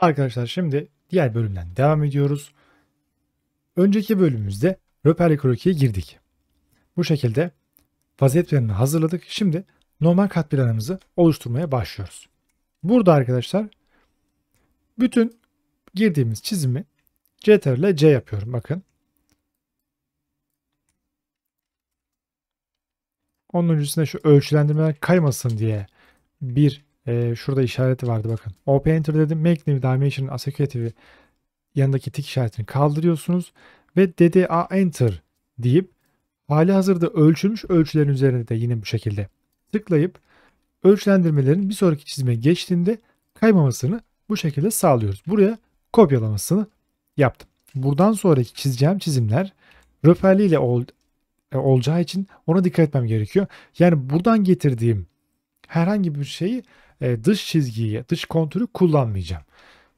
Arkadaşlar şimdi diğer bölümden devam ediyoruz. Önceki bölümümüzde Röperli Kroki'ye girdik. Bu şekilde vaziyet planını hazırladık. Şimdi normal kat planımızı oluşturmaya başlıyoruz. Burada arkadaşlar bütün girdiğimiz çizimi CTRL ile C yapıyorum. Bakın. 10. şu ölçülendirmeler kaymasın diye bir e, şurada işareti vardı bakın. enter dedim. Make New Dimension Associative'i yanındaki tik işaretini kaldırıyorsunuz ve DDA Enter deyip hali hazırda ölçülmüş ölçülerin üzerinde de yine bu şekilde tıklayıp ölçülendirmelerin bir sonraki çizime geçtiğinde kaymamasını bu şekilde sağlıyoruz. Buraya kopyalamasını yaptım. Buradan sonraki çizeceğim çizimler röperli ile ol, e, olacağı için ona dikkat etmem gerekiyor. Yani buradan getirdiğim herhangi bir şeyi e, dış çizgiyi, dış kontürü kullanmayacağım.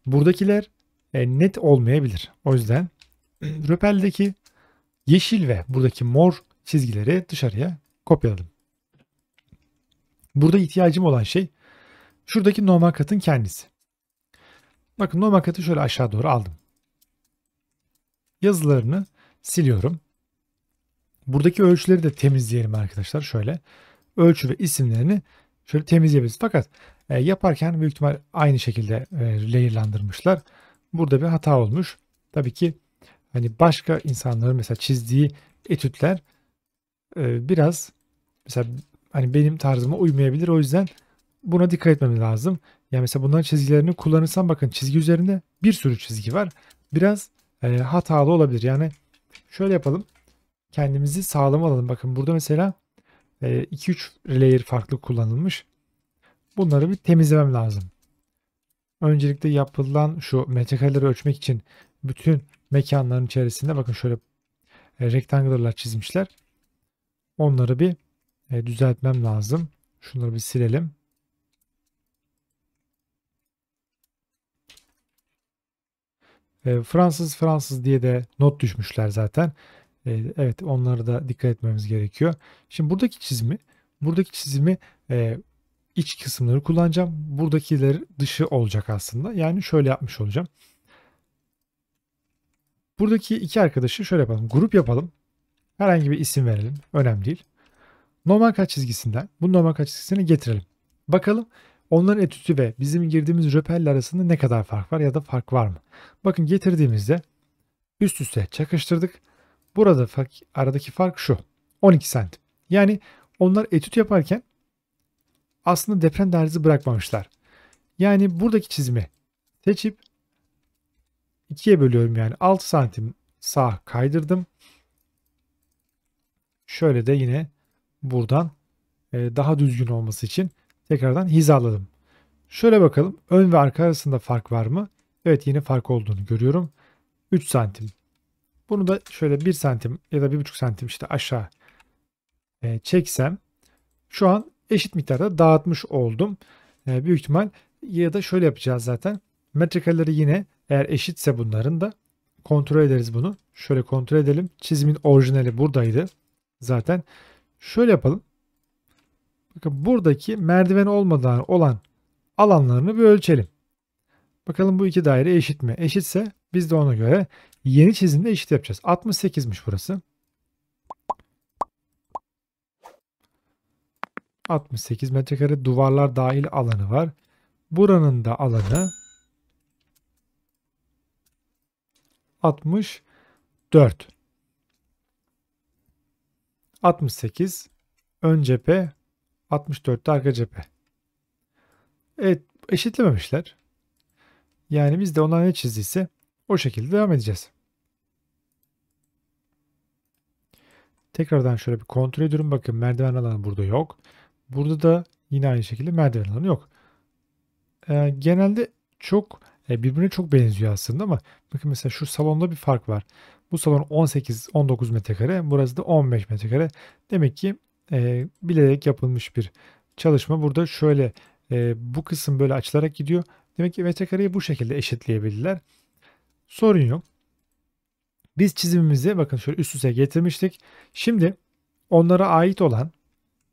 Buradakiler e, net olmayabilir. O yüzden röpeldeki yeşil ve buradaki mor çizgileri dışarıya kopyaladım. Burada ihtiyacım olan şey şuradaki normal katın kendisi. Bakın normal katı şöyle aşağı doğru aldım. Yazılarını siliyorum. Buradaki ölçüleri de temizleyelim arkadaşlar şöyle. Ölçü ve isimlerini şöyle temizleyebiliriz. Fakat e, yaparken büyük ihtimal aynı şekilde e, layerlandırmışlar. Burada bir hata olmuş. Tabii ki hani başka insanların mesela çizdiği etütler e, biraz mesela hani benim tarzıma uymayabilir. O yüzden buna dikkat etmemiz lazım. Yani mesela bunların çizgilerini kullanırsam bakın çizgi üzerinde bir sürü çizgi var. Biraz e, hatalı olabilir. Yani şöyle yapalım. Kendimizi sağlam alalım. Bakın burada mesela 2-3 ee, layer farklı kullanılmış. Bunları bir temizlemem lazım. Öncelikle yapılan şu metrekareleri ölçmek için bütün mekanların içerisinde bakın şöyle e, rectangularlar çizmişler. Onları bir e, düzeltmem lazım. Şunları bir silelim. E, Fransız Fransız diye de not düşmüşler zaten. Ee, evet onlara da dikkat etmemiz gerekiyor. Şimdi buradaki çizimi, buradaki çizimi e, iç kısımları kullanacağım. Buradakiler dışı olacak aslında. Yani şöyle yapmış olacağım. Buradaki iki arkadaşı şöyle yapalım. Grup yapalım. Herhangi bir isim verelim. Önemli değil. Normal kaç çizgisinden bu normal kaç çizgisini getirelim. Bakalım onların etütü ve bizim girdiğimiz röpelle arasında ne kadar fark var ya da fark var mı? Bakın getirdiğimizde üst üste çakıştırdık. Burada aradaki fark şu. 12 santim. Yani onlar etüt yaparken aslında deprem derzi bırakmamışlar. Yani buradaki çizimi seçip ikiye bölüyorum yani 6 santim sağ kaydırdım. Şöyle de yine buradan e, daha düzgün olması için tekrardan hizaladım. Şöyle bakalım ön ve arka arasında fark var mı? Evet yine fark olduğunu görüyorum. 3 santim bunu da şöyle bir santim ya da bir buçuk santim işte aşağı e, çeksem şu an eşit miktarda dağıtmış oldum. E, büyük ihtimal ya da şöyle yapacağız zaten. Metrikaleri yine eğer eşitse bunların da kontrol ederiz bunu. Şöyle kontrol edelim. Çizimin orijinali buradaydı. Zaten şöyle yapalım. Bakın buradaki merdiven olmadan olan alanlarını bir ölçelim. Bakalım bu iki daire eşit mi? Eşitse biz de ona göre yeni çizimde eşit yapacağız. 68'miş burası. 68 metrekare duvarlar dahil alanı var. Buranın da alanı 64. 68 ön cephe 64 de arka cephe. Evet eşitlememişler. Yani biz de ona ne çizdiyse o şekilde devam edeceğiz. Tekrardan şöyle bir kontrol ediyorum. Bakın merdiven alanı burada yok. Burada da yine aynı şekilde merdiven alanı yok. Ee, genelde çok e, birbirine çok benziyor aslında ama bakın mesela şu salonda bir fark var. Bu salon 18-19 metrekare, burası da 15 metrekare. Demek ki e, bilerek yapılmış bir çalışma. Burada şöyle e, bu kısım böyle açılarak gidiyor. Demek ki metrekareyi bu şekilde eşitleyebildiler. Sorun yok. Biz çizimimizi bakın şöyle üst üste getirmiştik. Şimdi onlara ait olan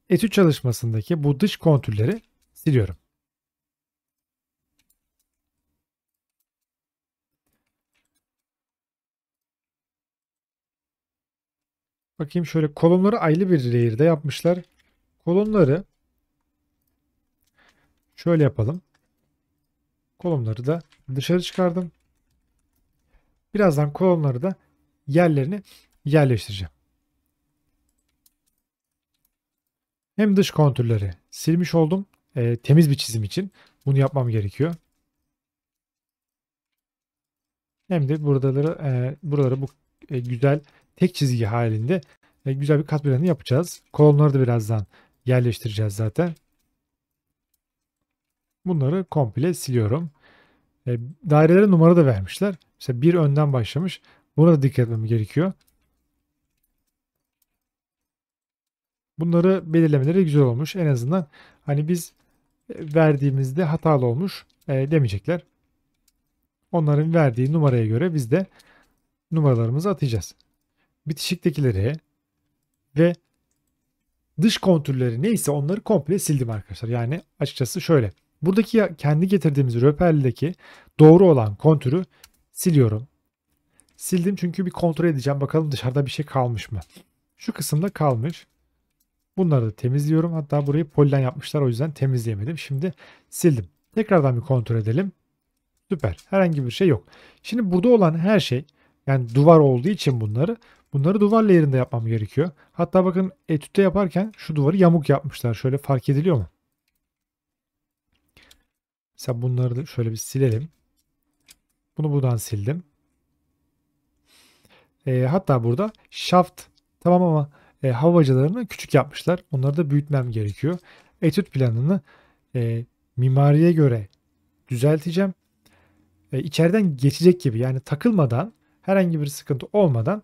etüt çalışmasındaki bu dış kontürleri siliyorum. Bakayım şöyle kolonları ayrı bir layer'da yapmışlar. Kolonları şöyle yapalım. Kolonları da dışarı çıkardım. Birazdan kolonları da yerlerini yerleştireceğim. Hem dış kontürleri silmiş oldum. E, temiz bir çizim için bunu yapmam gerekiyor. Hem de buraları, e, buraları bu e, güzel tek çizgi halinde e, güzel bir kat planı yapacağız. Kolonları da birazdan yerleştireceğiz zaten. Bunları komple siliyorum. E, dairelere numara da vermişler. Mesela bir önden başlamış. Buna da dikkat etmem gerekiyor. Bunları belirlemeleri güzel olmuş. En azından hani biz verdiğimizde hatalı olmuş e, demeyecekler. Onların verdiği numaraya göre biz de numaralarımızı atacağız. Bitişiktekileri ve dış kontürleri neyse onları komple sildim arkadaşlar. Yani açıkçası şöyle. Buradaki kendi getirdiğimiz röperlideki doğru olan kontürü siliyorum. Sildim çünkü bir kontrol edeceğim. Bakalım dışarıda bir şey kalmış mı? Şu kısımda kalmış. Bunları da temizliyorum. Hatta burayı polilen yapmışlar o yüzden temizleyemedim. Şimdi sildim. Tekrardan bir kontrol edelim. Süper. Herhangi bir şey yok. Şimdi burada olan her şey yani duvar olduğu için bunları bunları duvar yerinde yapmam gerekiyor. Hatta bakın etütte yaparken şu duvarı yamuk yapmışlar. Şöyle fark ediliyor mu? Mesela bunları da şöyle bir silelim. Bunu buradan sildim. E, hatta burada shaft tamam ama e, havacalarını küçük yapmışlar. Onları da büyütmem gerekiyor. Etüt planını e, mimariye göre düzelteceğim. E, içeriden geçecek gibi yani takılmadan herhangi bir sıkıntı olmadan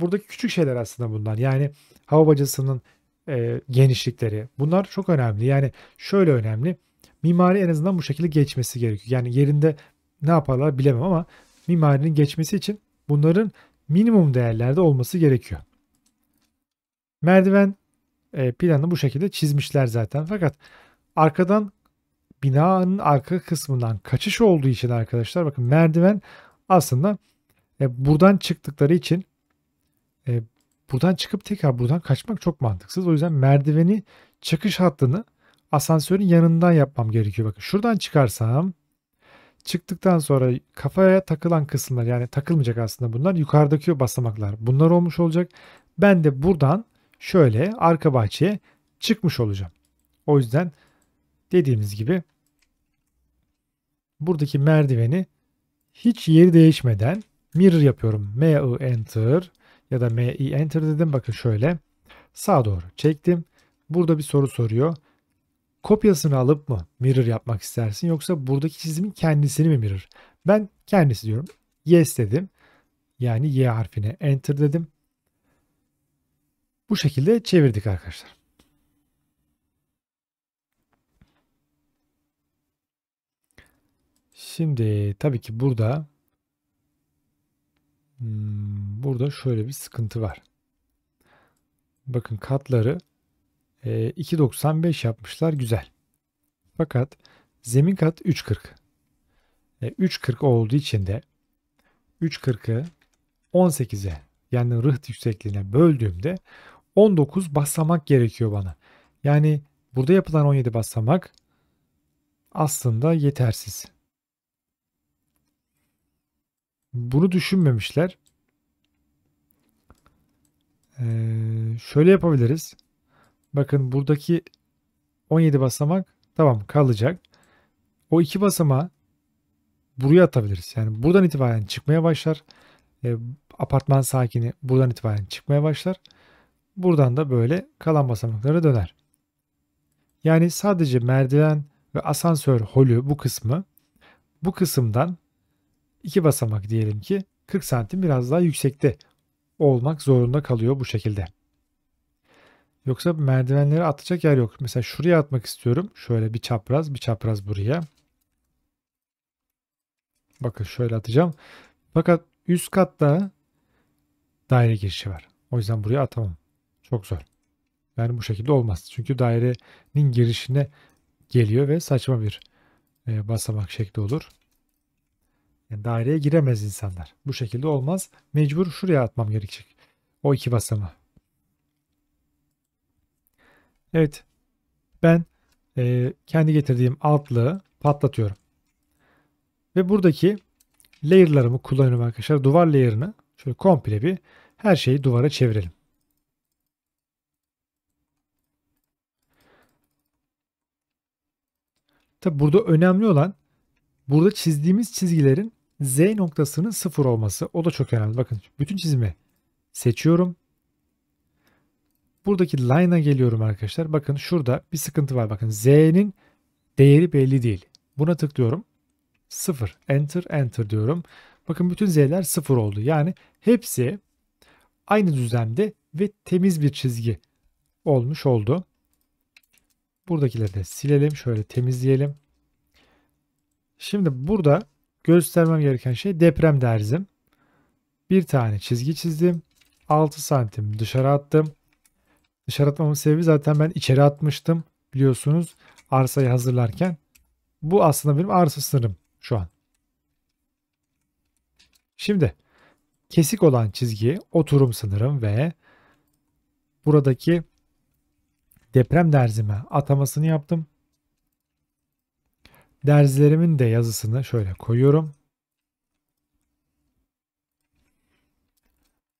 buradaki küçük şeyler aslında bunlar. Yani hava bacasının e, genişlikleri bunlar çok önemli. Yani şöyle önemli mimari en azından bu şekilde geçmesi gerekiyor. Yani yerinde ne yaparlar bilemem ama mimarinin geçmesi için bunların minimum değerlerde olması gerekiyor. Merdiven e, planı bu şekilde çizmişler zaten. Fakat arkadan binanın arka kısmından kaçış olduğu için arkadaşlar bakın merdiven aslında e, buradan çıktıkları için e, buradan çıkıp tekrar buradan kaçmak çok mantıksız. O yüzden merdiveni çıkış hattını asansörün yanından yapmam gerekiyor. Bakın şuradan çıkarsam çıktıktan sonra kafaya takılan kısımlar yani takılmayacak aslında bunlar yukarıdaki basamaklar bunlar olmuş olacak. Ben de buradan şöyle arka bahçeye çıkmış olacağım. O yüzden dediğimiz gibi buradaki merdiveni hiç yeri değişmeden mirror yapıyorum. M-I enter ya da M-I enter dedim. Bakın şöyle sağa doğru çektim. Burada bir soru soruyor kopyasını alıp mı mirror yapmak istersin yoksa buradaki çizimin kendisini mi mirror? Ben kendisi diyorum. Yes dedim. Yani Y harfine enter dedim. Bu şekilde çevirdik arkadaşlar. Şimdi tabii ki burada hmm, burada şöyle bir sıkıntı var. Bakın katları 2.95 ee, yapmışlar güzel. Fakat zemin kat 3.40. E, 3.40 olduğu için de 3.40'ı 18'e yani rıht yüksekliğine böldüğümde 19 basamak gerekiyor bana. Yani burada yapılan 17 basamak aslında yetersiz. Bunu düşünmemişler. Ee, şöyle yapabiliriz. Bakın buradaki 17 basamak tamam kalacak. O iki basamağı buraya atabiliriz. Yani buradan itibaren çıkmaya başlar. E, apartman sakini buradan itibaren çıkmaya başlar. Buradan da böyle kalan basamaklara döner. Yani sadece merdiven ve asansör holü bu kısmı bu kısımdan iki basamak diyelim ki 40 santim biraz daha yüksekte olmak zorunda kalıyor bu şekilde. Yoksa merdivenlere atacak yer yok. Mesela şuraya atmak istiyorum. Şöyle bir çapraz, bir çapraz buraya. Bakın şöyle atacağım. Fakat üst katta daire girişi var. O yüzden buraya atamam. Çok zor. Yani bu şekilde olmaz. Çünkü dairenin girişine geliyor ve saçma bir e, basamak şekli olur. Yani daireye giremez insanlar. Bu şekilde olmaz. Mecbur şuraya atmam gerekecek. O iki basamağı. Evet ben e, kendi getirdiğim altlığı patlatıyorum. Ve buradaki layer'larımı kullanıyorum arkadaşlar. Duvar layer'ını şöyle komple bir her şeyi duvara çevirelim. Tabi burada önemli olan burada çizdiğimiz çizgilerin Z noktasının sıfır olması. O da çok önemli. Bakın bütün çizimi seçiyorum. Buradaki line'a geliyorum arkadaşlar. Bakın şurada bir sıkıntı var. Bakın z'nin değeri belli değil. Buna tıklıyorum. 0. Enter, enter diyorum. Bakın bütün z'ler 0 oldu. Yani hepsi aynı düzende ve temiz bir çizgi olmuş oldu. Buradakileri de silelim. Şöyle temizleyelim. Şimdi burada göstermem gereken şey deprem derzim. Bir tane çizgi çizdim. 6 santim dışarı attım. Dışarı atmamın sebebi zaten ben içeri atmıştım biliyorsunuz arsayı hazırlarken. Bu aslında benim arsa sınırım şu an. Şimdi kesik olan çizgi oturum sınırım ve buradaki deprem derzime atamasını yaptım. Derzlerimin de yazısını şöyle koyuyorum.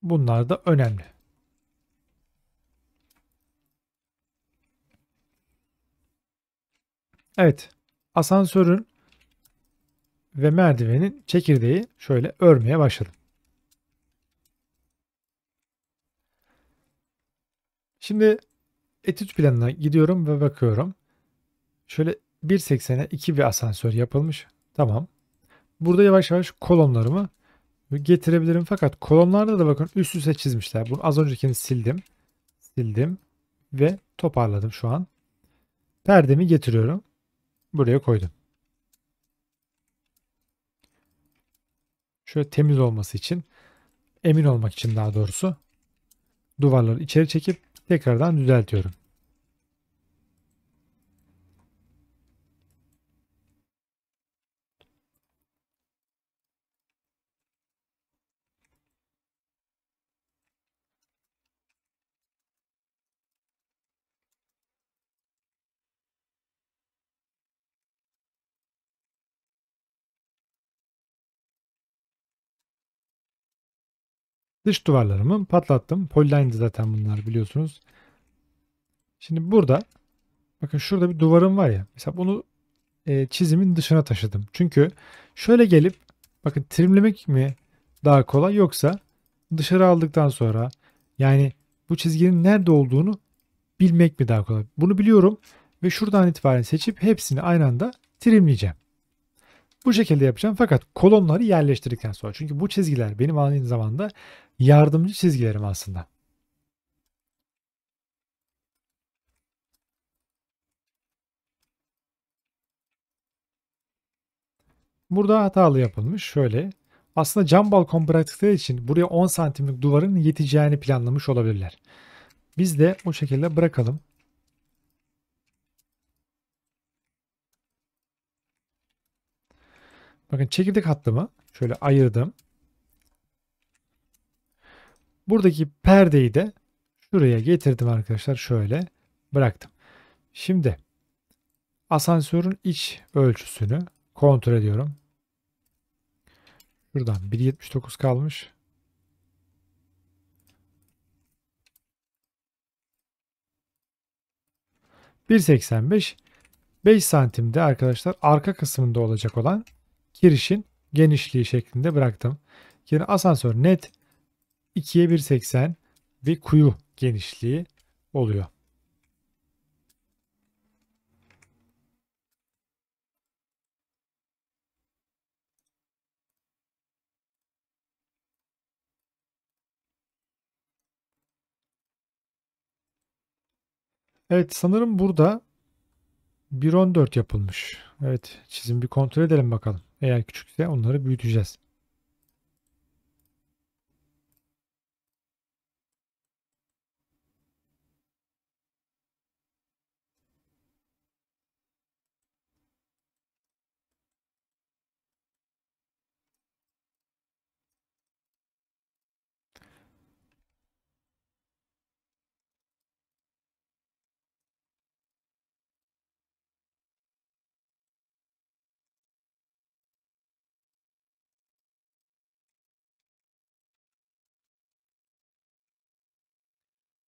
Bunlar da önemli. Evet asansörün ve merdivenin çekirdeği şöyle örmeye başladım. Şimdi etüt planına gidiyorum ve bakıyorum. Şöyle 1.80'e 2 bir asansör yapılmış. Tamam. Burada yavaş yavaş kolonlarımı getirebilirim. Fakat kolonlarda da bakın üst üste çizmişler. Bunu az öncekini sildim. Sildim ve toparladım şu an. Perdemi getiriyorum buraya koydum. Şöyle temiz olması için emin olmak için daha doğrusu duvarları içeri çekip tekrardan düzeltiyorum. Dış duvarlarımı patlattım. Polyline zaten bunlar biliyorsunuz. Şimdi burada bakın şurada bir duvarım var ya. Mesela bunu e, çizimin dışına taşıdım. Çünkü şöyle gelip bakın trimlemek mi daha kolay yoksa dışarı aldıktan sonra yani bu çizginin nerede olduğunu bilmek mi daha kolay? Bunu biliyorum ve şuradan itibaren seçip hepsini aynı anda trimleyeceğim. Bu şekilde yapacağım fakat kolonları yerleştirdikten sonra. Çünkü bu çizgiler benim aynı zamanda yardımcı çizgilerim aslında. Burada hatalı yapılmış. Şöyle aslında cam balkon bıraktıkları için buraya 10 santimlik duvarın yeteceğini planlamış olabilirler. Biz de o şekilde bırakalım. Bakın çekirdek hattımı şöyle ayırdım. Buradaki perdeyi de şuraya getirdim arkadaşlar. Şöyle bıraktım. Şimdi asansörün iç ölçüsünü kontrol ediyorum. Şuradan 1.79 kalmış. ...1.85... ...5 santimde arkadaşlar arka kısmında olacak olan girişin genişliği şeklinde bıraktım. Yani asansör net 2'ye 1.80 ve kuyu genişliği oluyor. Evet sanırım burada 1.14 yapılmış. Evet çizim bir kontrol edelim bakalım. Eğer küçükse onları büyüteceğiz.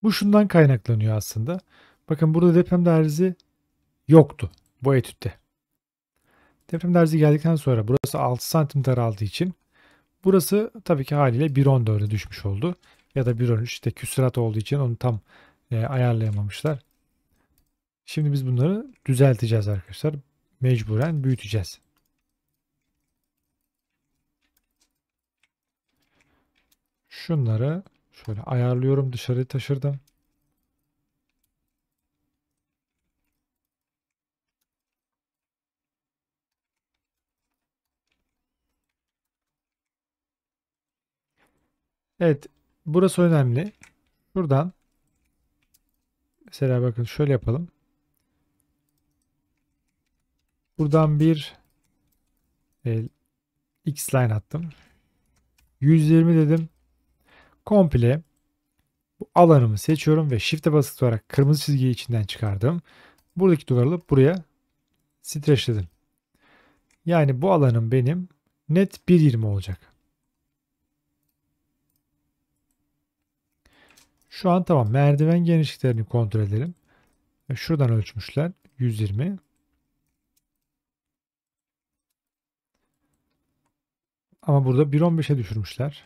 Bu şundan kaynaklanıyor aslında. Bakın burada deprem derzi yoktu bu etütte. Deprem derzi geldikten sonra burası 6 santim daraldığı için burası tabii ki haliyle 1.14'e düşmüş oldu. Ya da 1.13 işte küsurat olduğu için onu tam e, ayarlayamamışlar. Şimdi biz bunları düzelteceğiz arkadaşlar. Mecburen büyüteceğiz. Şunları Şöyle ayarlıyorum dışarı taşırdım. Evet. Burası önemli. Buradan mesela bakın şöyle yapalım. Buradan bir e, X line attım. 120 dedim komple bu alanımı seçiyorum ve shift'e basılı tutarak kırmızı çizgiyi içinden çıkardım. Buradaki duvarı buraya streçledim. Yani bu alanım benim net 1.20 olacak. Şu an tamam merdiven genişliklerini kontrol edelim. Şuradan ölçmüşler 120. Ama burada 1.15'e düşürmüşler.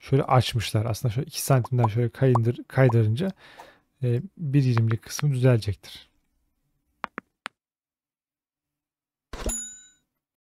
şöyle açmışlar. Aslında şöyle 2 santimden şöyle kayındır, kaydırınca e, 1.20'lik kısmı düzelecektir.